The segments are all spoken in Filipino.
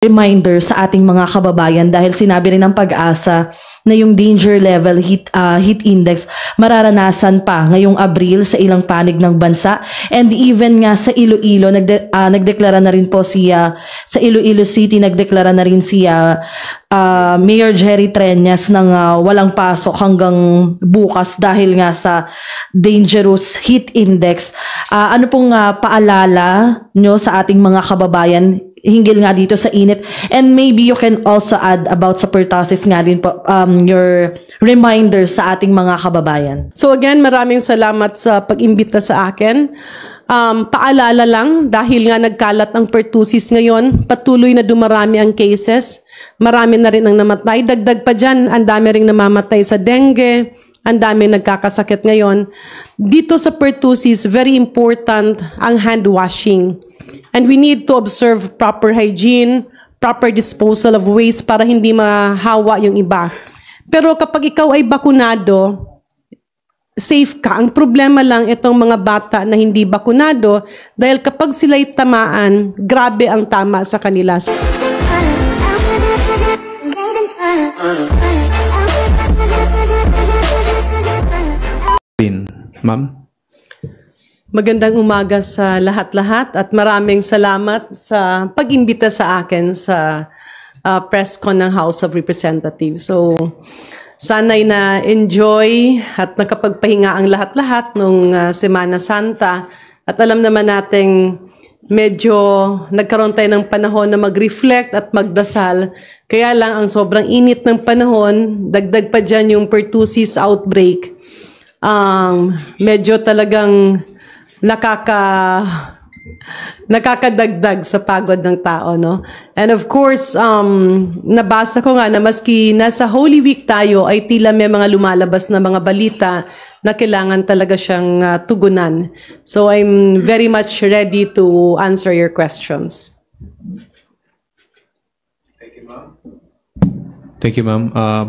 reminder sa ating mga kababayan dahil sinabi rin ng pag-asa na yung danger level heat, uh, heat index mararanasan pa ngayong Abril sa ilang panig ng bansa and even nga sa Iloilo nagde, uh, nagdeklara na rin po siya sa Iloilo City nagdeklara na rin siya uh, Mayor Jerry Trenas ng uh, walang pasok hanggang bukas dahil nga sa dangerous heat index uh, ano pong uh, paalala nyo sa ating mga kababayan hinggil nga dito sa init. And maybe you can also add about sa pertasis nga din po um, your reminder sa ating mga kababayan. So again, maraming salamat sa pag-imbita sa akin. Um, paalala lang, dahil nga nagkalat ang pertussis ngayon, patuloy na dumarami ang cases. Marami na rin ang namatay. Dagdag pa dyan, ang dami rin namamatay sa dengue, ang dami nagkakasakit ngayon. Dito sa pertussis, very important ang hand washing. And we need to observe proper hygiene, proper disposal of waste para hindi mahawa yung iba. Pero kapag ikaw ay bakunado, safe ka. Ang problema lang itong mga bata na hindi bakunado dahil kapag sila'y tamaan, grabe ang tama sa kanila. So, Ma'am? Magandang umaga sa lahat-lahat at maraming salamat sa pag-imbita sa akin sa uh, press con ng House of Representatives. So, sana'y na-enjoy at nakapagpahinga ang lahat-lahat nung uh, Semana Santa. At alam naman nating medyo nagkaroon tayo ng panahon na mag-reflect at magdasal. Kaya lang ang sobrang init ng panahon, dagdag pa dyan yung pertussis outbreak. Um, medyo talagang nakaka nakakadagdag sa pagod ng tao, no? And of course, um, nabasa ko nga na maski nasa Holy Week tayo ay tila may mga lumalabas na mga balita na kailangan talaga siyang uh, tugunan. So I'm very much ready to answer your questions. Thank you, ma'am. Thank you, ma'am. Uh,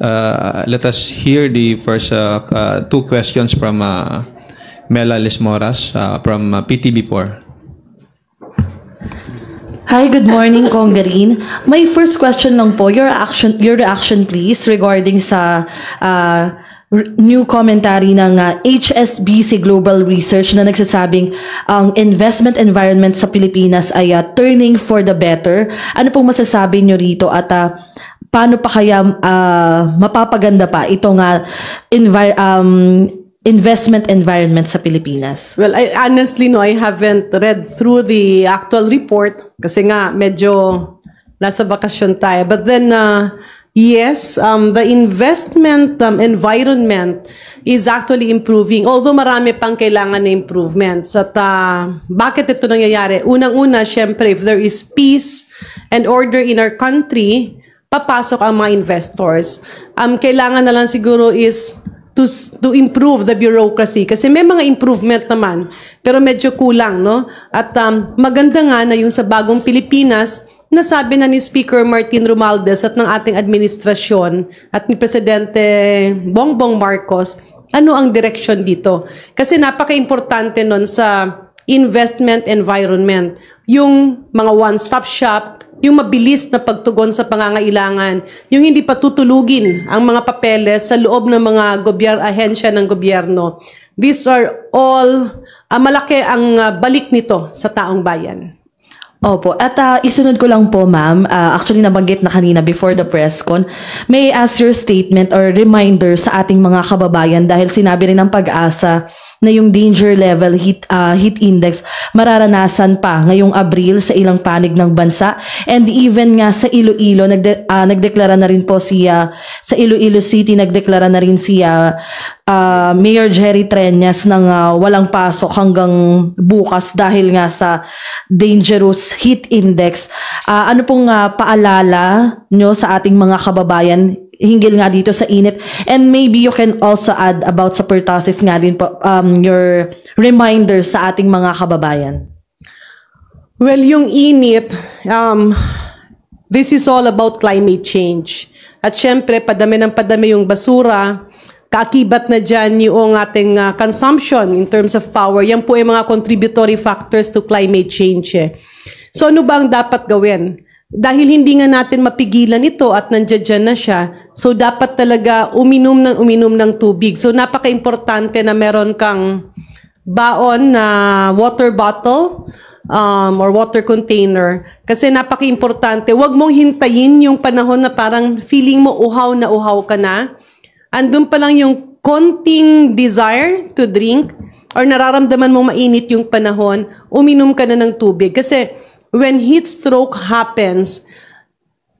uh, let us hear the first uh, uh, two questions from uh, Mela Lismoras uh, from uh, PTB4. Hi, good morning, Congarine. My first question lang po, your action your reaction please regarding sa uh, new commentary ng uh, HSBC Global Research na nagsasabing ang um, investment environment sa Pilipinas ay uh, turning for the better. Ano pong masasabi nyo rito at uh, paano pa kaya uh, mapapaganda pa itong uh, um, investment environment sa Pilipinas? Well, I, honestly, no, I haven't read through the actual report kasi nga medyo nasa bakasyon tayo. But then, uh, yes, um, the investment um, environment is actually improving. Although marami pang kailangan na improvements. At uh, bakit ito nangyayari? Unang-una, syempre, if there is peace and order in our country, papasok ang mga investors. Um, kailangan na lang siguro is to, to improve the bureaucracy. Kasi may mga improvement naman, pero medyo kulang, no? At um, maganda nga na yung sa bagong Pilipinas, nasabi na ni Speaker Martin Romualdez at ng ating administrasyon at ni Presidente Bongbong Marcos, ano ang direction dito? Kasi napaka-importante nun sa investment environment. Yung mga one-stop shop, yung mabilis na pagtugon sa pangangailangan, yung hindi patutulugin ang mga papeles sa loob ng mga gobyar ahensya ng gobyerno. These are all, uh, malaki ang uh, balik nito sa taong bayan. Opo. At uh, isunod ko lang po, ma'am. Uh, actually, nabanggit na kanina before the press con. May ask your statement or reminder sa ating mga kababayan dahil sinabi rin ng pag-asa na yung danger level heat, uh, heat index mararanasan pa ngayong Abril sa ilang panig ng bansa. And even nga sa Iloilo, nagde uh, nagdeklara na rin po siya sa Iloilo City, nagdeklara na rin siya uh, Mayor Jerry Trenas ng uh, walang pasok hanggang bukas dahil nga sa dangerous heat index. Uh, ano pong uh, paalala nyo sa ating mga kababayan hinggil nga dito sa init and maybe you can also add about sa pertussis nga din po um, your reminder sa ating mga kababayan. Well, yung init, um, this is all about climate change. At syempre, padami ng padami yung basura, Kakibat na dyan yung ating uh, consumption in terms of power. Yan po yung mga contributory factors to climate change. Eh. So ano ba ang dapat gawin? Dahil hindi nga natin mapigilan ito at nandiyan na siya, so dapat talaga uminom ng uminom ng tubig. So napaka-importante na meron kang baon na water bottle um, or water container. Kasi napaka-importante. Huwag mong hintayin yung panahon na parang feeling mo uhaw na uhaw ka na andun pa lang yung konting desire to drink or nararamdaman mo mainit yung panahon, uminom ka na ng tubig. Kasi when heat stroke happens,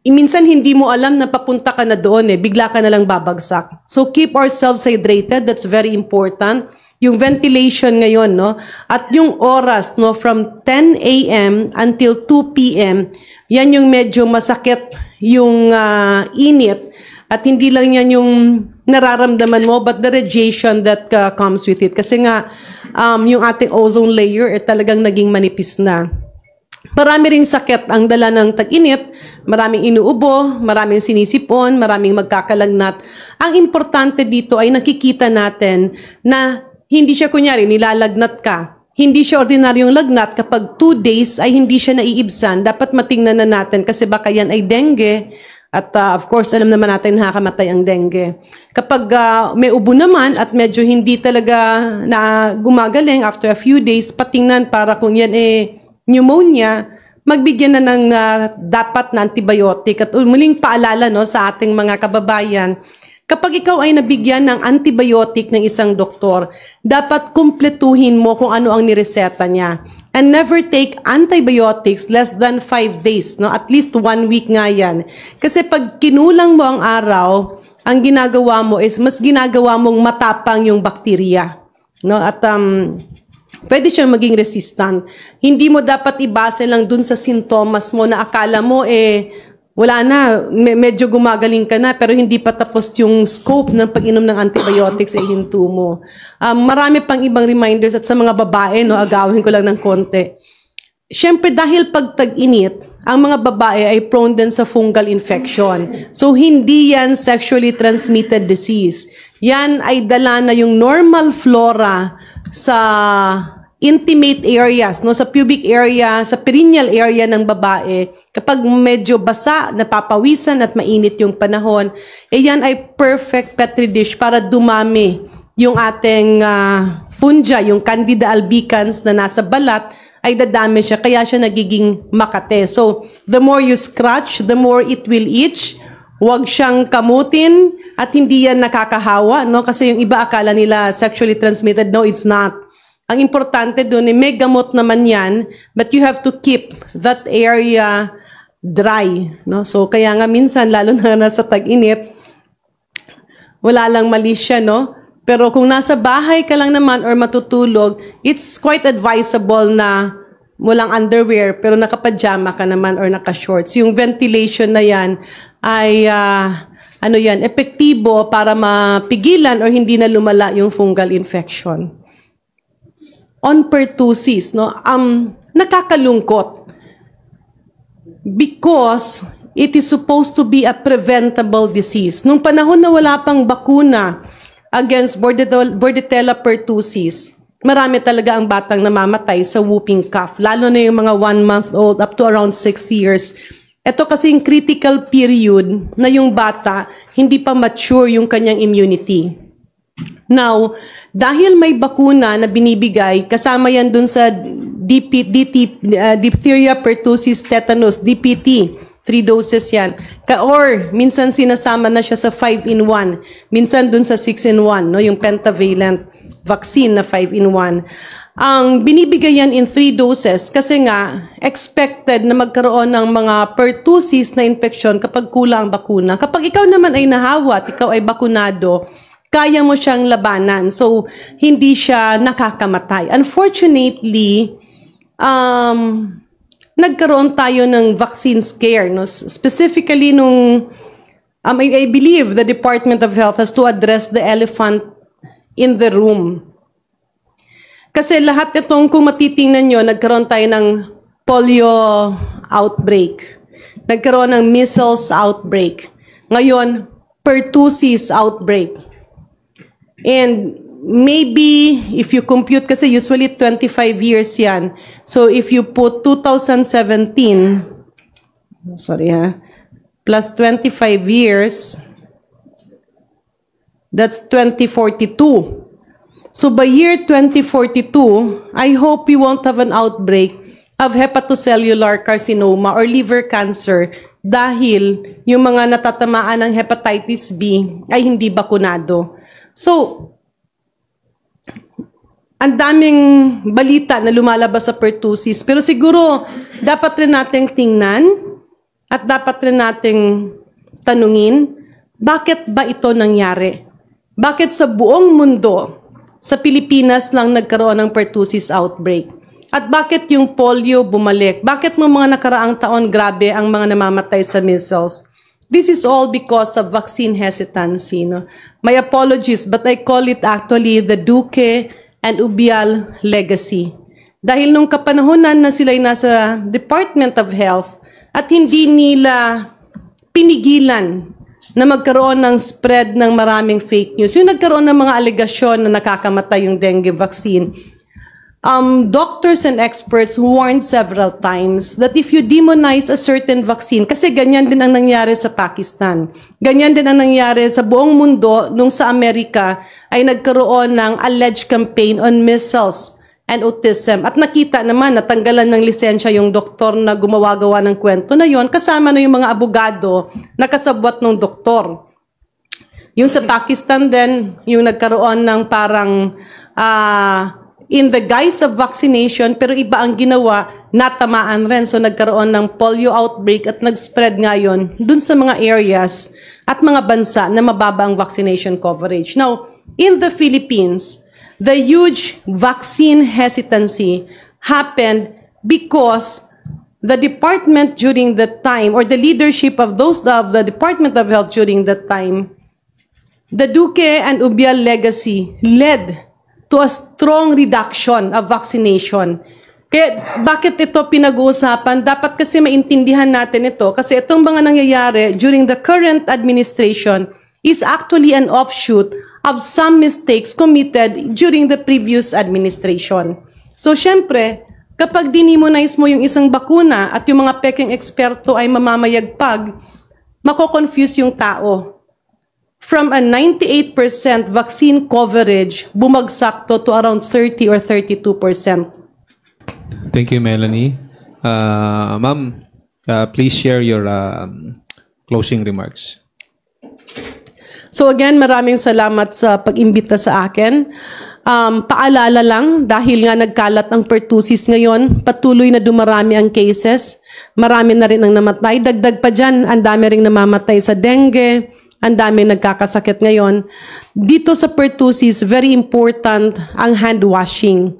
minsan hindi mo alam na papunta ka na doon eh, bigla ka na lang babagsak. So keep ourselves hydrated, that's very important. Yung ventilation ngayon, no? At yung oras, no? From 10 a.m. until 2 p.m., yan yung medyo masakit yung uh, init. At hindi lang yan yung nararamdaman mo but the radiation that uh, comes with it. Kasi nga, um, yung ating ozone layer eh, talagang naging manipis na. Marami ring sakit ang dala ng tag-init, maraming inuubo, maraming sinisipon, maraming magkakalagnat. Ang importante dito ay nakikita natin na hindi siya kunyari nilalagnat ka, hindi siya ordinaryong lagnat kapag 2 days ay hindi siya naiibsan. Dapat matingnan na natin kasi baka yan ay dengue, at uh, of course, alam naman natin nakakamatay ang dengue. Kapag uh, may ubo naman at medyo hindi talaga na gumagaling after a few days, patingnan para kung yan eh pneumonia, magbigyan na ng uh, dapat na antibiotic. At uh, muling paalala no, sa ating mga kababayan, kapag ikaw ay nabigyan ng antibiotic ng isang doktor, dapat kumpletuhin mo kung ano ang nireseta niya and never take antibiotics less than 5 days, no? At least 1 week nga 'yan. Kasi pag kinulang mo ang araw, ang ginagawa mo is mas ginagawa mong matapang yung bakterya, no? At um pwede siyang maging resistant. Hindi mo dapat ibase lang dun sa sintomas mo na akala mo eh wala na, medyo gumagaling ka na, pero hindi pa tapos yung scope ng pag-inom ng antibiotics ay hinto mo. Um, marami pang ibang reminders at sa mga babae, no, agawin ko lang ng konti. Siyempre, dahil pag tag-init, ang mga babae ay prone din sa fungal infection. So, hindi yan sexually transmitted disease. Yan ay dala na yung normal flora sa intimate areas, no, sa pubic area, sa perineal area ng babae, kapag medyo basa, napapawisan at mainit yung panahon, eh yan ay perfect petri dish para dumami yung ating uh, fungi, yung candida albicans na nasa balat, ay dadami siya, kaya siya nagiging makate. So, the more you scratch, the more it will itch. Huwag siyang kamutin at hindi yan nakakahawa, no? Kasi yung iba akala nila sexually transmitted. No, it's not. Ang importante doon eh, may gamot naman yan, but you have to keep that area dry. No? So, kaya nga minsan, lalo na nasa tag-init, wala lang mali siya, no? Pero kung nasa bahay ka lang naman or matutulog, it's quite advisable na walang underwear pero nakapajama ka naman or naka-shorts. Yung ventilation na yan ay uh, ano yan, epektibo para mapigilan or hindi na lumala yung fungal infection on pertussis, no? Um, nakakalungkot because it is supposed to be a preventable disease. Nung panahon na wala pang bakuna against Bordetella pertussis, marami talaga ang batang namamatay sa whooping cough, lalo na yung mga one month old up to around 6 years. Ito kasi yung critical period na yung bata hindi pa mature yung kanyang immunity. Now, dahil may bakuna na binibigay, kasama yan dun sa DP, DT, uh, diphtheria, pertussis, tetanus, DPT. Three doses yan. Ka or minsan sinasama na siya sa 5 in 1. Minsan dun sa 6 in 1, no, yung pentavalent vaccine na 5 in 1. Ang binibigay yan in 3 doses kasi nga expected na magkaroon ng mga pertussis na infection kapag kulang ang bakuna. Kapag ikaw naman ay nahawa ikaw ay bakunado, kaya mo siyang labanan. So, hindi siya nakakamatay. Unfortunately, um, nagkaroon tayo ng vaccine scare. No? Specifically, nung, um, I, I believe the Department of Health has to address the elephant in the room. Kasi lahat itong, kung matitingnan nyo, nagkaroon tayo ng polio outbreak. Nagkaroon ng measles outbreak. Ngayon, pertussis outbreak And maybe if you compute kasi usually 25 years yan. So if you put 2017 sorry ha plus 25 years that's 2042. So by year 2042, I hope you won't have an outbreak of hepatocellular carcinoma or liver cancer dahil yung mga natatamaan ng hepatitis B ay hindi bakunado. So, ang daming balita na lumalabas sa pertussis. Pero siguro, dapat rin nating tingnan at dapat rin nating tanungin, bakit ba ito nangyari? Bakit sa buong mundo, sa Pilipinas lang nagkaroon ng pertussis outbreak? At bakit yung polio bumalik? Bakit noong mga nakaraang taon, grabe ang mga namamatay sa measles? This is all because of vaccine hesitancy. No? My apologies, but I call it actually the Duque and Ubial legacy. Dahil nung kapanahonan na sila'y nasa Department of Health at hindi nila pinigilan na magkaroon ng spread ng maraming fake news. Yung nagkaroon ng mga alegasyon na nakakamatay yung dengue vaccine, Um, doctors and experts warned several times that if you demonize a certain vaccine, kasi ganyan din ang nangyari sa Pakistan, ganyan din ang nangyari sa buong mundo nung sa Amerika ay nagkaroon ng alleged campaign on measles and autism. At nakita naman, natanggalan ng lisensya yung doktor na gumawa ng kwento na yon kasama na yung mga abogado na kasabwat ng doktor. Yung sa Pakistan din, yung nagkaroon ng parang... Uh, in the guise of vaccination pero iba ang ginawa, natamaan rin. So nagkaroon ng polio outbreak at nag-spread ngayon dun sa mga areas at mga bansa na mababa ang vaccination coverage. Now, in the Philippines, the huge vaccine hesitancy happened because the department during that time or the leadership of those of the Department of Health during that time, the Duque and Ubial legacy led to a strong reduction of vaccination. Kaya bakit ito pinag-uusapan? Dapat kasi maintindihan natin ito kasi itong mga nangyayari during the current administration is actually an offshoot of some mistakes committed during the previous administration. So syempre, kapag dinimonize mo yung isang bakuna at yung mga peking eksperto ay mamamayagpag, mako-confuse yung tao from a 98% vaccine coverage, bumagsak to, to around 30 or 32%. Thank you, Melanie. Uh, Ma'am, uh, please share your um, closing remarks. So again, maraming salamat sa pag-imbita sa akin. Um, paalala lang, dahil nga nagkalat ang pertussis ngayon, patuloy na dumarami ang cases. Marami na rin ang namatay. Dagdag pa dyan, ang dami rin namamatay sa dengue, ang daming nagkakasakit ngayon. Dito sa pertussis, very important ang hand washing.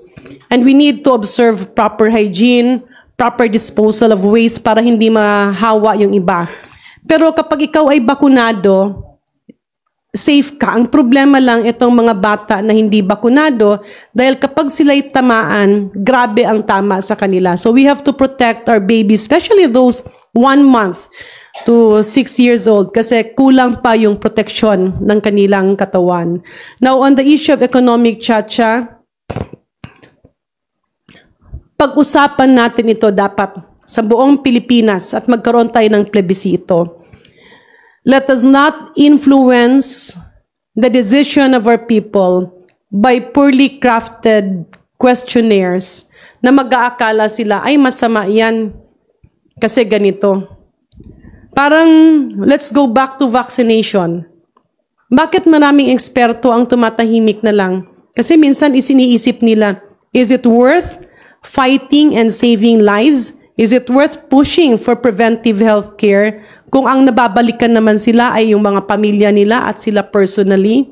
And we need to observe proper hygiene, proper disposal of waste para hindi mahawa yung iba. Pero kapag ikaw ay bakunado, safe ka. Ang problema lang itong mga bata na hindi bakunado dahil kapag sila'y tamaan, grabe ang tama sa kanila. So we have to protect our babies, especially those one month to 6 years old kasi kulang pa yung protection ng kanilang katawan. Now, on the issue of economic chacha, pag-usapan natin ito dapat sa buong Pilipinas at magkaroon tayo ng plebisito. Let us not influence the decision of our people by poorly crafted questionnaires na mag-aakala sila, ay masama yan kasi ganito. Parang, let's go back to vaccination. Bakit maraming eksperto ang tumatahimik na lang? Kasi minsan isiniisip nila, is it worth fighting and saving lives? Is it worth pushing for preventive health care kung ang nababalikan naman sila ay yung mga pamilya nila at sila personally?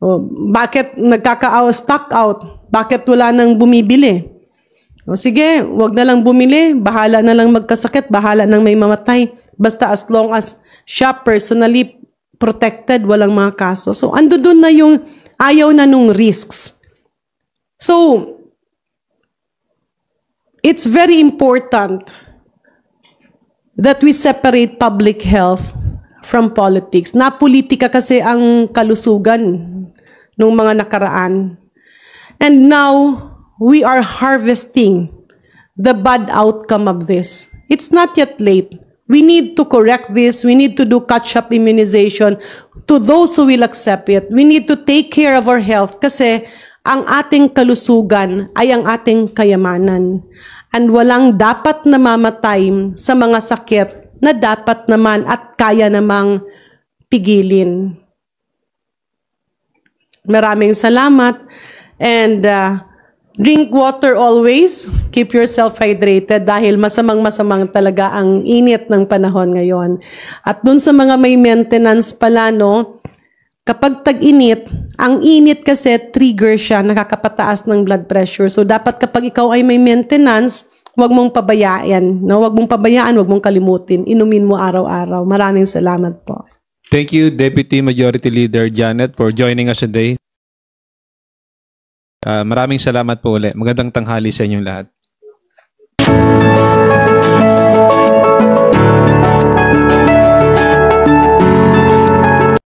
O, bakit nagkaka-stock out? Bakit wala nang bumibili? O sige, wag na lang bumili, bahala na lang magkasakit, bahala nang may mamatay. Basta as long as siya personally protected, walang mga kaso. So, ando doon na yung ayaw na nung risks. So, it's very important that we separate public health from politics. Na politika kasi ang kalusugan ng mga nakaraan. And now, we are harvesting the bad outcome of this. It's not yet late. We need to correct this. We need to do catch-up immunization to those who will accept it. We need to take care of our health kasi ang ating kalusugan ay ang ating kayamanan. And walang dapat namamatay sa mga sakit na dapat naman at kaya namang pigilin. Maraming salamat and uh, Drink water always. Keep yourself hydrated dahil masamang-masamang talaga ang init ng panahon ngayon. At dun sa mga may maintenance pala, no, kapag tag-init, ang init kasi trigger siya, nakakapataas ng blood pressure. So dapat kapag ikaw ay may maintenance, huwag mong pabayaan. No? Huwag mong pabayaan, huwag mong kalimutin. Inumin mo araw-araw. Maraming salamat po. Thank you, Deputy Majority Leader Janet, for joining us today. Uh, maraming salamat po ulit. Magandang tanghali sa inyong lahat.